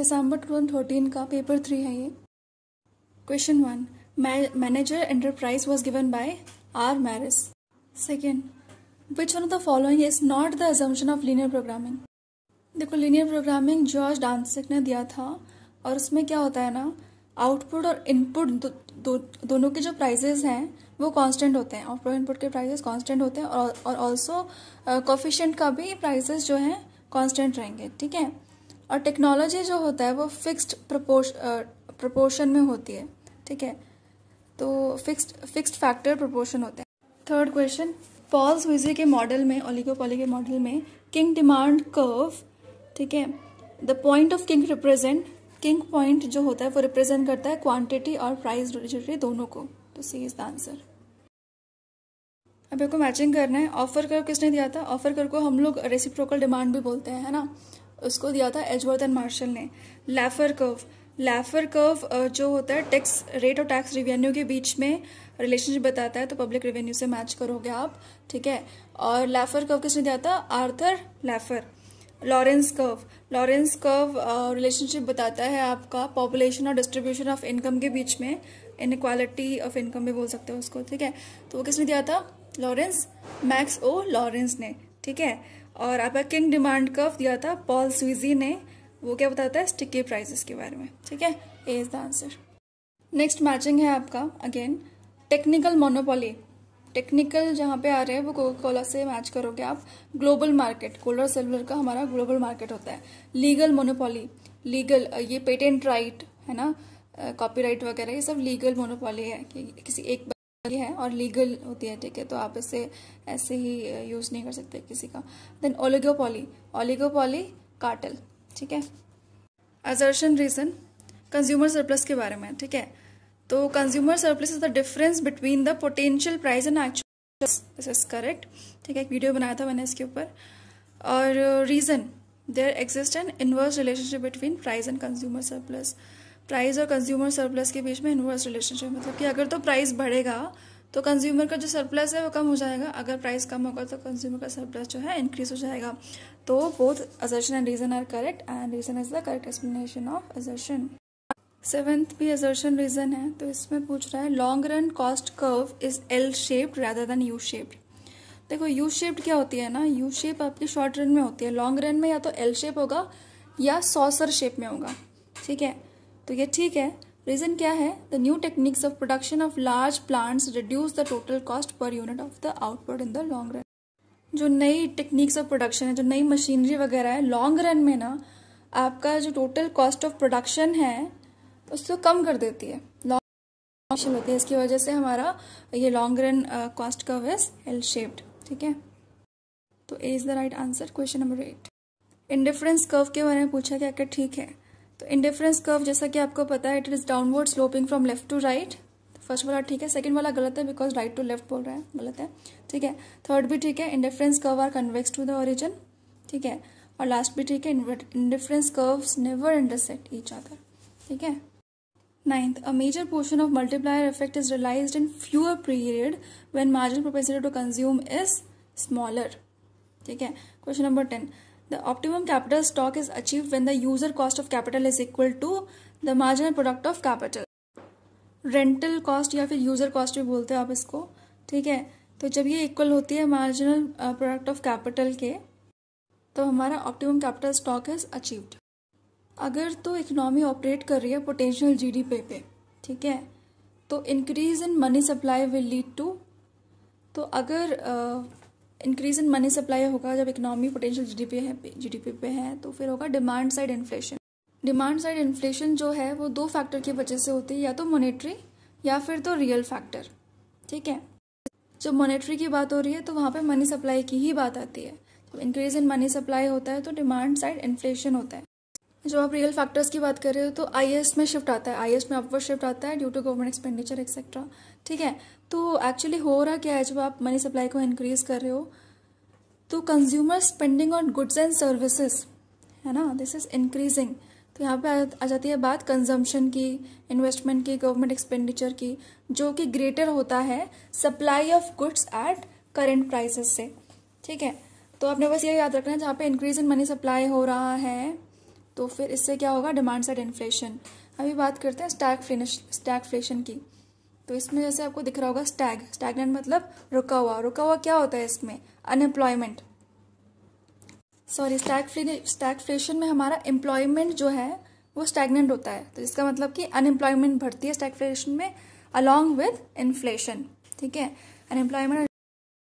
दिसंबर 2013 का paper three है ये question one manager enterprise was given by R Marris second which one of the following is not the assumption of linear programming देखो linear programming George Dantzig ने दिया था और उसमें क्या होता है ना आउटपुट और इनपुट दो, दो, दोनों के जो प्राइजेज हैं वो कांस्टेंट होते हैं आउटपुट इनपुट के प्राइजेज कांस्टेंट होते हैं और ऑल्सो कॉफिशेंट का भी प्राइजेज जो है कांस्टेंट रहेंगे ठीक है और टेक्नोलॉजी जो होता है वो फिक्स्ड प्रपोर्शन uh, में होती है ठीक है तो फिक्स्ड फिक्स्ड फैक्टर प्रपोर्शन होते हैं थर्ड क्वेश्चन पॉल विजी के मॉडल में ओलिगोपोली के मॉडल में किंग डिमांड कर्व ठीक है the point of kink represent kink point जो होता है वो रिप्रेजेंट करता है क्वांटिटी और प्राइस दोनों को तो सी इज द आंसर अब आपको मैचिंग करना है ऑफर कर किसने दिया था ऑफर कर को हम लोग रेसिप्रोकल डिमांड भी बोलते हैं है ना उसको दिया था एजवर्थ एंड मार्शल ने लैफर कर्व लैफर कर्व जो होता है टैक्स रेट और टैक्स रिवेन्यू के बीच में रिलेशनशिप बताता है तो पब्लिक रिवेन्यू से मैच करोगे आप ठीक है और लैफर कर्व किसने दिया था Arthur Laffer Lorenz curve Lorenz curve relationship बताता है आपका पॉपुलेशन और डिस्ट्रीब्यूशन ऑफ इनकम के बीच में इनक्वालिटी ऑफ इनकम भी बोल सकते हो उसको ठीक है तो वो किसने दिया था लॉरेंस मैक्स ओ लॉरेंस ने ठीक है और आपका किंग डिमांड कर्व दिया था पॉल स्वीजी ने वो क्या बताता है स्टिकी प्राइजेस के बारे में ठीक है A is the answer next matching है आपका अगेन टेक्निकल मोनोपोली टेक्निकल जहाँ पे आ रहे हैं वो कोका कोला से मैच करोगे आप ग्लोबल मार्केट कोलर सिल्वर का हमारा ग्लोबल मार्केट होता है लीगल मोनोपोली लीगल ये पेटेंट राइट है ना कॉपीराइट वगैरह ये सब लीगल मोनोपोली है कि किसी एक है और लीगल होती है ठीक है तो आप इसे ऐसे ही यूज़ नहीं कर सकते किसी का देन ओलिगोपोली ओलिगोपोली कार्टल ठीक है असर्शन रीज़न कंज्यूमर सरप्लस के बारे में ठीक है तो consumer surplus is the difference between the potential price and actual this is correct ठीक है एक वीडियो बनाया था मैंने इसके ऊपर और reason there exist an inverse relationship between price and consumer surplus price और कंज्यूमर सरप्लस के बीच में इन्वर्स रिलेशनशिप मतलब कि अगर तो प्राइस बढ़ेगा तो कंज्यूमर का जो सरप्लस है वो कम हो जाएगा अगर प्राइस कम होगा तो कंज्यूमर का सरप्लस जो है इंक्रीज हो जाएगा तो both assertion and reason are correct and reason is the correct explanation of assertion seventh भी एजर्शन रीजन है तो इसमें पूछ रहा है long run cost curve is L shaped rather than U shaped देखो यू शेप्ड क्या होती है ना यू शेप आपकी शॉर्ट रन में होती है लॉन्ग रन में या तो एल शेप होगा या सॉसर शेप में होगा ठीक है तो ये ठीक है रीज़न क्या है the new techniques of production of large plants reduce the total cost per unit of the output in the long run जो नई टेक्निक्स ऑफ प्रोडक्शन है जो नई मशीनरी वगैरह है लॉन्ग रन में ना आपका जो टोटल कॉस्ट ऑफ प्रोडक्शन है उसको कम कर देती है लॉन्ग होती है इसकी वजह से हमारा ये long run cost curve is L shaped ठीक है तो A is the right answer question number eight indifference curve के बारे में पूछा क्या क्या ठीक है तो इंडिफरेंस कर्व जैसा कि आपको पता है it is downward sloping from left to right first वाला ठीक है सेकंड वाला गलत है बिकॉज राइट टू लेफ्ट बोल रहा है गलत है ठीक है थर्ड भी ठीक है indifference curve are convex to the origin ठीक है और लास्ट भी ठीक है indifference curves never intersect each other ठीक है ninth a major portion of multiplier effect is realized in fewer period when margin propensity to consume is smaller ठीक है question number ten The optimum capital stock is achieved when the user cost of capital is equal to the marginal product of capital. Rental cost या फिर user cost भी बोलते हैं आप इसको ठीक है तो जब ये इक्वल होती है मार्जिनल प्रोडक्ट ऑफ कैपिटल के तो हमारा optimum capital stock is achieved अगर तो इकोनॉमी ऑपरेट कर रही है पोटेंशियल जीडीपी पे ठीक है तो increase in money supply will lead to तो अगर इंक्रीज इन मनी सप्लाई होगा जब इकोनॉमी पोटेंशियल जीडीपी है जीडीपी पे है तो फिर होगा demand side inflation demand side inflation जो है वो दो फैक्टर की वजह से होती है या तो मोनेटरी या फिर तो रियल फैक्टर ठीक है जब मोनेटरी की बात हो रही है तो वहां पे मनी सप्लाई की ही बात आती है इंक्रीज इन मनी सप्लाई होता है तो डिमांड साइड इन्फ्लेशन होता है जब आप रियल फैक्टर्स की बात कर रहे हो तो आई में शिफ्ट आता है आई में अपवर शिफ्ट आता है due to government expenditure etcetera ठीक है तो एक्चुअली हो रहा क्या है जब आप मनी सप्लाई को इंक्रीज कर रहे हो तो consumer spending on goods and services है ना दिस इज इंक्रीजिंग तो यहाँ पे आ जाती है बात कंजम्पशन की इन्वेस्टमेंट की गवर्नमेंट एक्सपेंडिचर की जो कि ग्रेटर होता है supply of goods at current prices से ठीक है तो आपने बस ये याद रखना है जहाँ पे इंक्रीज इन मनी सप्लाई हो रहा है तो फिर इससे क्या होगा डिमांड साइड इन्फ्लेशन अभी बात करते हैं स्टैग फ्लेशन की तो इसमें जैसे आपको दिख रहा होगा स्टैग स्टैगनेंट मतलब रुका हुआ रुका हुआ क्या होता है इसमें अनएम्प्लॉयमेंट सॉरी स्टैग फ्लेशन में हमारा एम्प्लॉयमेंट जो है वो स्टैगनेंट होता है तो इसका मतलब कि अनएम्प्लॉयमेंट बढ़ती है स्टैग फ्लेशन में अलॉन्ग विद इन्फ्लेशन ठीक है अनएम्प्लॉयमेंट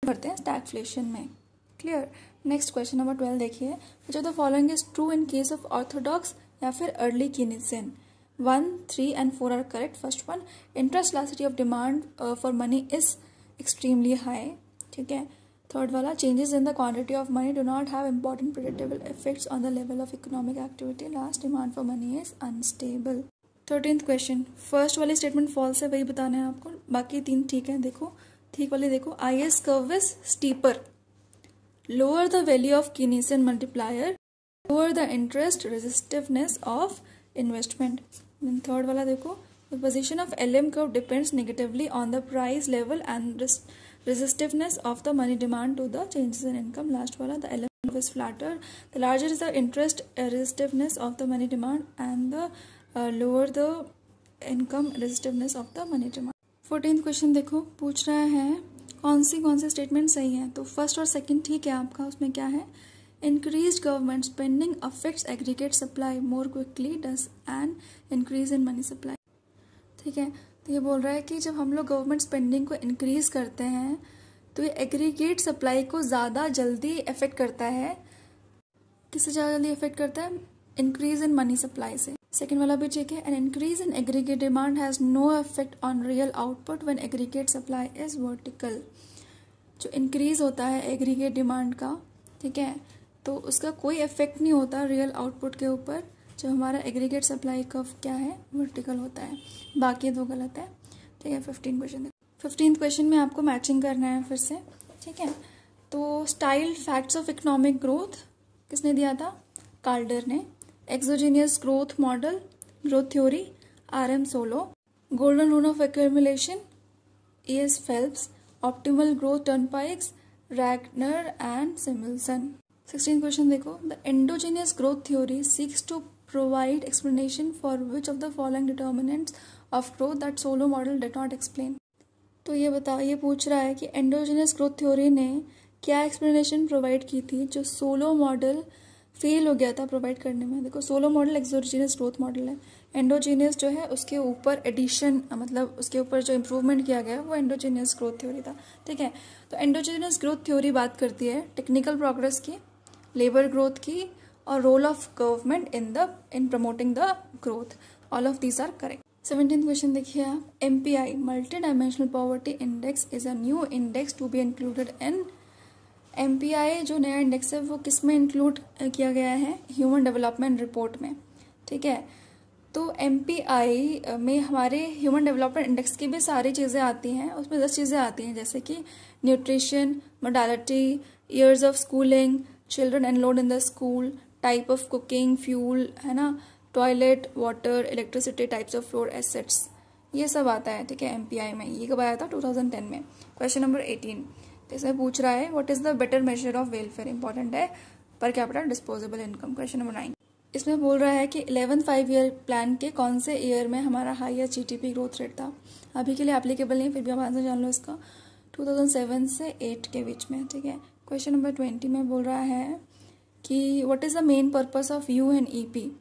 बढ़ते हैं फ्लेशन में clear next question number twelve देखिए जो the following is true in case of orthodox या फिर early Keynesian one three and four are correct first one interest elasticity of demand for money is extremely high ठीक है third वाला changes in the quantity of money do not have important predictable effects on the level of economic activity last demand for money is unstable thirteenth question first वाली statement false है वही बताना है आपको बाकी तीन ठीक है देखो ठीक वाली देखो I S curve is steeper Lower the value of Keynesian multiplier, lower the interest resistiveness of investment. Then third वाला देखो The position of LM curve depends negatively on the price level and resistiveness of the money demand to the changes in income. Last वाला the LM curve is flatter. The larger is the interest resistiveness of the money demand and the uh, lower the income resistiveness of the money demand. Fourteen question देखो पूछ रहा है कौन सी कौन से statement सही है तो फर्स्ट और सेकंड ठीक है आपका उसमें क्या है increase government spending affects aggregate supply more quickly does an increase in money supply ठीक है तो ये बोल रहा है कि जब हम लोग गवर्नमेंट स्पेंडिंग को इंक्रीज करते हैं तो ये एग्रीगेट सप्लाई को ज़्यादा जल्दी इफेक्ट करता है किससे ज़्यादा जल्दी इफेक्ट करता है इंक्रीज इन मनी सप्लाई से सेकेंड वाला भी चेक है an increase in aggregate demand has no effect on real output one aggregate supply is vertical जो इंक्रीज होता है एग्रीगेट डिमांड का ठीक है तो उसका कोई इफेक्ट नहीं होता रियल आउटपुट के ऊपर जो हमारा एग्रीगेट सप्लाई कर्व क्या है वर्टिकल होता है बाकी दो गलत है ठीक है फिफ्टीन क्वेश्चन फिफ्टीन क्वेश्चन में आपको मैचिंग करना है फिर से ठीक है तो style facts of economic growth किसने दिया था कार्डर ने exogenous growth model growth theory R M Solow golden rule of accumulation E S Phelps optimal growth turnpikes Ragnar and Samuelson sixteen question देखो the endogenous growth theory seeks to provide explanation for which of the following determinants of growth that Solow model did not explain तो ये बता ये पूछ रहा है कि endogenous growth theory ने क्या एक्सप्लेनेशन प्रोवाइड की थी जो सोलो मॉडल फेल हो गया था प्रोवाइड करने में देखो Solow model exogenous growth model है एंडोजीनियस जो है उसके ऊपर एडिशन मतलब उसके ऊपर जो इम्प्रूवमेंट किया गया वो एंडोजीनियस ग्रोथ थ्योरी था ठीक है तो एंडोजीनियस ग्रोथ थ्योरी बात करती है टेक्निकल प्रोग्रेस की लेबर ग्रोथ की और role of government in the in promoting the growth all of these are correct seventeen question देखिए आप M P I multidimensional poverty index is a new index to be included in M जो नया index है वो किस में include किया गया है ह्यूमन डेवलपमेंट रिपोर्ट में ठीक है तो एम में हमारे ह्यूमन डेवलपमेंट इंडेक्स की भी सारी चीज़ें आती हैं उसमें दस चीज़ें आती हैं जैसे कि nutrition mortality years of schooling children enrolled in the school type of cooking fuel है ना toilet water electricity types of floor assets ये सब आता है ठीक है एम में ये कब आया था 2010 में क्वेश्चन नंबर एटीन तो इसमें पूछ रहा है what is the better measure of welfare important है per capital disposable income question number nine इसमें बोल रहा है कि इलेवन फाइव ईयर प्लान के कौन से ईयर में हमारा टी जीटीपी ग्रोथ रेट था अभी के लिए एप्लीकेबल नहीं फिर भी आप आंसर जान लो इसका टू थाउजेंड सेवन से एट के बीच में ठीक है क्वेश्चन नंबर ट्वेंटी में बोल रहा है कि what is the main purpose of U N E P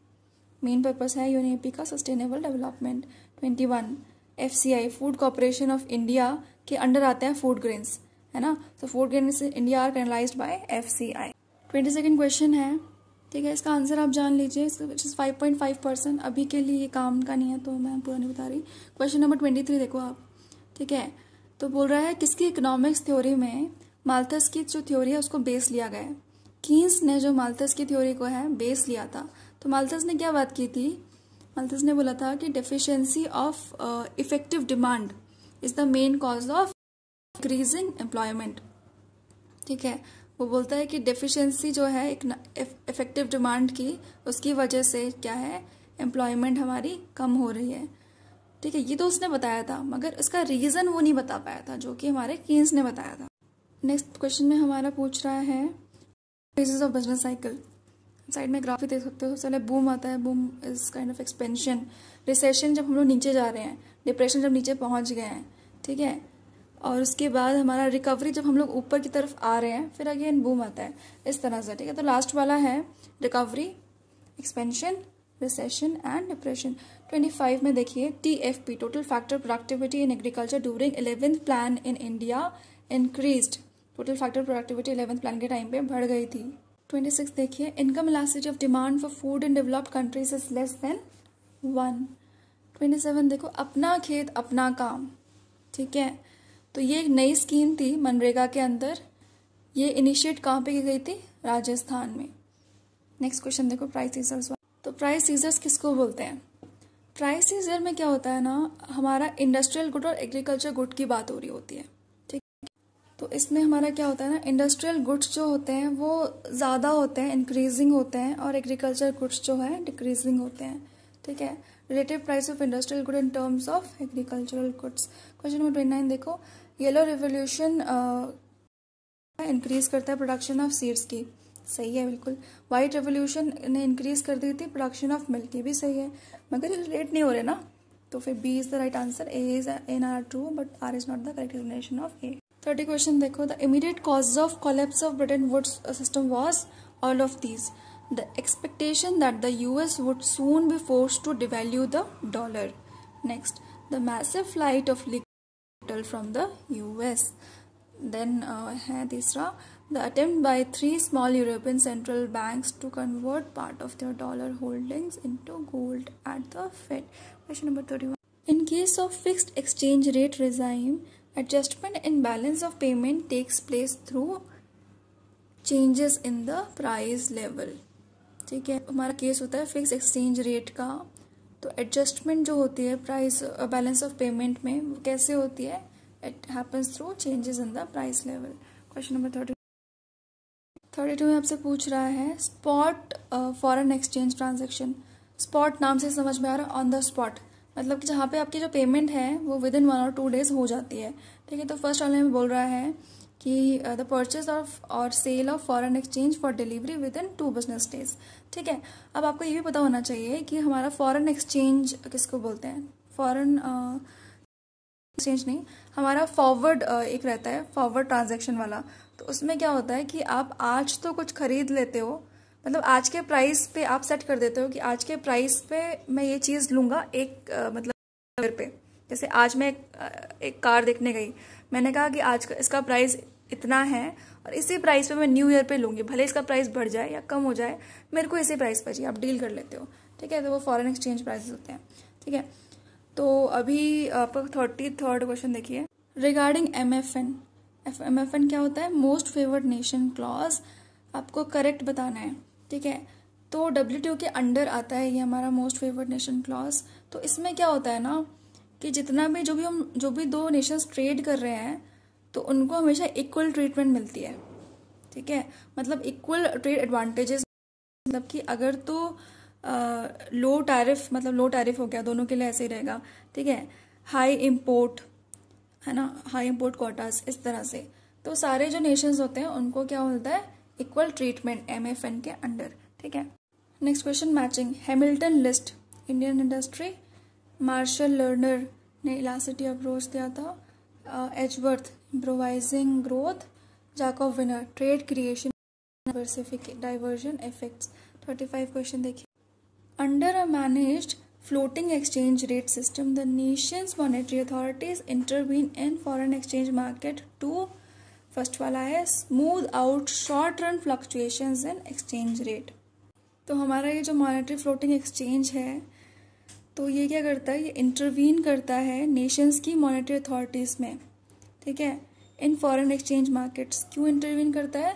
main purpose है यू एन ई पी का sustainable development twenty one F C I food corporation of India के अंडर आते हैं फूड ग्रेन्स है ना तो fourth can India are canalised by F C I twenty second question है ठीक है इसका आंसर आप जान लीजिए which is five point five percent अभी के लिए ये काम का नहीं है तो मैं पूरा नहीं बता रही क्वेश्चन नंबर ट्वेंटी थ्री देखो आप ठीक है तो बोल रहा है किसकी इकोनॉमिक्स थ्योरी में माल्थस की जो थ्योरी है उसको बेस लिया गया है कीन्स ने जो माल्थस की थ्योरी को है बेस लिया था तो माल्थस ने क्या बात की थी माल्थस ने बोला था कि deficiency of effective demand is the main cause of increasing employment ठीक है वो बोलता है कि डेफिशिएंसी जो है एक इफेक्टिव डिमांड की उसकी वजह से क्या है एम्प्लॉयमेंट हमारी कम हो रही है ठीक है ये तो उसने बताया था मगर उसका रीज़न वो नहीं बता पाया था जो कि हमारे कीन्स ने बताया था नेक्स्ट क्वेश्चन में हमारा पूछ रहा है phases of business cycle side में ग्राफी देख सकते हो सबसे पहले बूम आता है boom is kind of expansion recession जब हम लोग नीचे जा रहे हैं डिप्रेशन जब नीचे पहुंच गए हैं ठीक है और उसके बाद हमारा रिकवरी जब हम लोग ऊपर की तरफ आ रहे हैं फिर अगेन बूम आता है इस तरह से ठीक है तो लास्ट वाला है recovery expansion recession and depression 25 में देखिए T F P total factor productivity in agriculture during eleventh plan in India increase total factor productivity eleventh plan के टाइम पे बढ़ गई थी 26 देखिए income elasticity of demand for food in developed countries is less than one twenty seven देखो अपना खेत अपना काम ठीक है तो ये एक नई स्कीम थी मनरेगा के अंदर ये इनिशिएट कहाँ पे की गई थी राजस्थान में नेक्स्ट क्वेश्चन देखो प्राइस सीजर्स तो प्राइस सीजर्स किसको बोलते हैं प्राइस सीजर में क्या होता है ना हमारा इंडस्ट्रियल गुड और एग्रीकल्चर गुड की बात हो रही होती है ठीक तो इसमें हमारा क्या होता है ना इंडस्ट्रियल गुड्स जो होते हैं वो ज़्यादा होते हैं इंक्रीजिंग होते हैं और एग्रीकल्चर गुड्स जो है डिक्रीजिंग होते हैं ठीक है relative price of industrial good in terms of agricultural goods question number twenty nine देखो येलो रिवोल्यूशन इंक्रीज करता है प्रोडक्शन ऑफ सीड्स की सही है बिल्कुल वाइट रेवोल्यूशन ने इंक्रीज कर दी थी प्रोडक्शन ऑफ मिल्क की भी सही है मगर रिलेट नहीं हो रहे ना तो फिर B is the right answer A is and R true but R is not the correct explanation of A thirty question देखो the immediate cause of collapse of Bretton Woods system was all of these the expectation that the US would soon be forced to devalue the dollar. Next, the massive flight of liquid capital from the US. Then, uh, tisra, the attempt by three small European central banks to convert part of their dollar holdings into gold at the Fed. Question number 31. In case of fixed exchange rate regime, adjustment in balance of payment takes place through changes in the price level. ठीक है हमारा case होता है fix exchange rate का तो adjustment जो होती है प्राइस बैलेंस ऑफ पेमेंट में वो कैसे होती है it happens through changes in the price level question number thirty thirty two में आपसे पूछ रहा है spot foreign exchange transaction spot नाम से समझ में आ रहा है ऑन द स्पॉट मतलब कि जहाँ पे आपकी जो पेमेंट है वो विद इन वन और टू डेज हो जाती है ठीक है तो फर्स्ट वाले में बोल रहा है कि द परचेज ऑफ और sale of foreign exchange for delivery within two business days ठीक है अब आपको ये भी पता होना चाहिए कि हमारा फॉरन एक्सचेंज किसको बोलते हैं फॉरन एक्सचेंज uh, नहीं हमारा फॉरवर्ड uh, एक रहता है फॉरवर्ड ट्रांजेक्शन वाला तो उसमें क्या होता है कि आप आज तो कुछ खरीद लेते हो मतलब आज के प्राइस पे आप सेट कर देते हो कि आज के प्राइस पे मैं ये चीज़ लूँगा एक आ, uh, मतलब पे जैसे आज मैं एक, एक कार देखने गई मैंने कहा कि आज का इसका प्राइस इतना है और इसी प्राइस पे मैं न्यू ईयर पे लूंगी भले इसका प्राइस बढ़ जाए या कम हो जाए मेरे को इसी प्राइस पर चाहिए आप डील कर लेते हो ठीक है तो वो फॉरेन एक्सचेंज प्राइसेस होते हैं ठीक है तो अभी आपका थर्टी थर्ड क्वेश्चन देखिए regarding M F N M F N क्या होता है मोस्ट फेवर्ड नेशन क्लॉज आपको करेक्ट बताना है ठीक है तो डब्ल्यू के अंडर आता है ये हमारा मोस्ट फेवर्ड नेशन क्लॉज तो इसमें क्या होता है ना कि जितना भी जो भी हम जो भी दो नेशंस ट्रेड कर रहे हैं तो उनको हमेशा इक्वल ट्रीटमेंट मिलती है ठीक है मतलब इक्वल ट्रेड एडवांटेजेस मतलब कि अगर तो लो टैरिफ मतलब लो टैरिफ हो गया दोनों के लिए ऐसे ही रहेगा ठीक है हाई इम्पोर्ट है ना हाई इम्पोर्ट क्वार्टर्स इस तरह से तो सारे जो नेशंस होते हैं उनको क्या होता है equal treatment M F N के अंडर ठीक है next question matching Hamilton list Indian industry Marshall Lerner ने इलासिटी अप्रोच दिया था Edgeworth improvising growth Jacob Viner trade creation diversion effects thirty five question देखिए under a manage floating exchange rate system the nation's monetary authorities intervene in foreign exchange market to first वाला है smooth out short run fluctuations in exchange rate तो हमारा ये जो monetary floating exchange है तो ये क्या करता है ये इंटरवीन करता है नेशंस की मॉनेटरी अथॉरिटीज़ में ठीक है इन फॉरेन एक्सचेंज मार्केट्स क्यों इंटरवीन करता है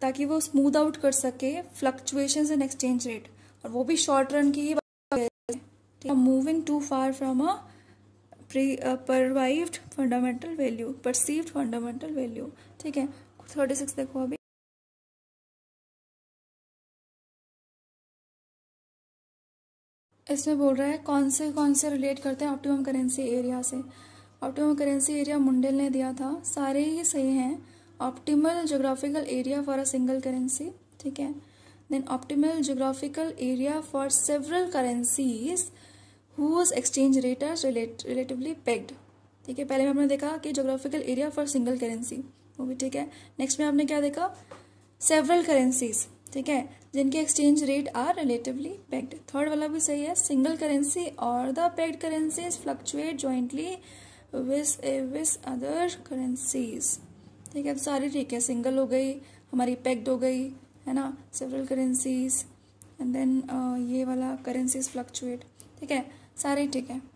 ताकि वो स्मूद आउट कर सके फ्लक्चुएशन इन एक्सचेंज रेट और वो भी शॉर्ट रन की ही moving too far from a perceived fundamental value perceived fundamental value ठीक है थर्टी सिक्स देखो अभी इसमें बोल रहा है कौन से कौन से रिलेट करते हैं ऑप्टिमम करेंसी एरिया से ऑप्टिमम करेंसी एरिया मुंडेल ने दिया था सारे ही सही हैं optimal geographical area for a single currency ठीक है then optimal geographical area for several currencies whose exchange rate are relatively pegged ठीक है पहले में आपने देखा कि geographical area for single currency वो भी ठीक है नेक्स्ट में आपने क्या देखा सेवरल करेंसीज ठीक है जिनके exchange rate are relatively pegged third वाला भी सही है सिंगल करेंसी और the pegged currencies fluctuate jointly vis vis other currencies ठीक है अब सारी ठीक है सिंगल हो गई हमारी पैक्ड हो गई है ना सिवरल करेंसीज एंड देन ये वाला करेंसीज फ्लक्चुएट ठीक है सारे ठीक है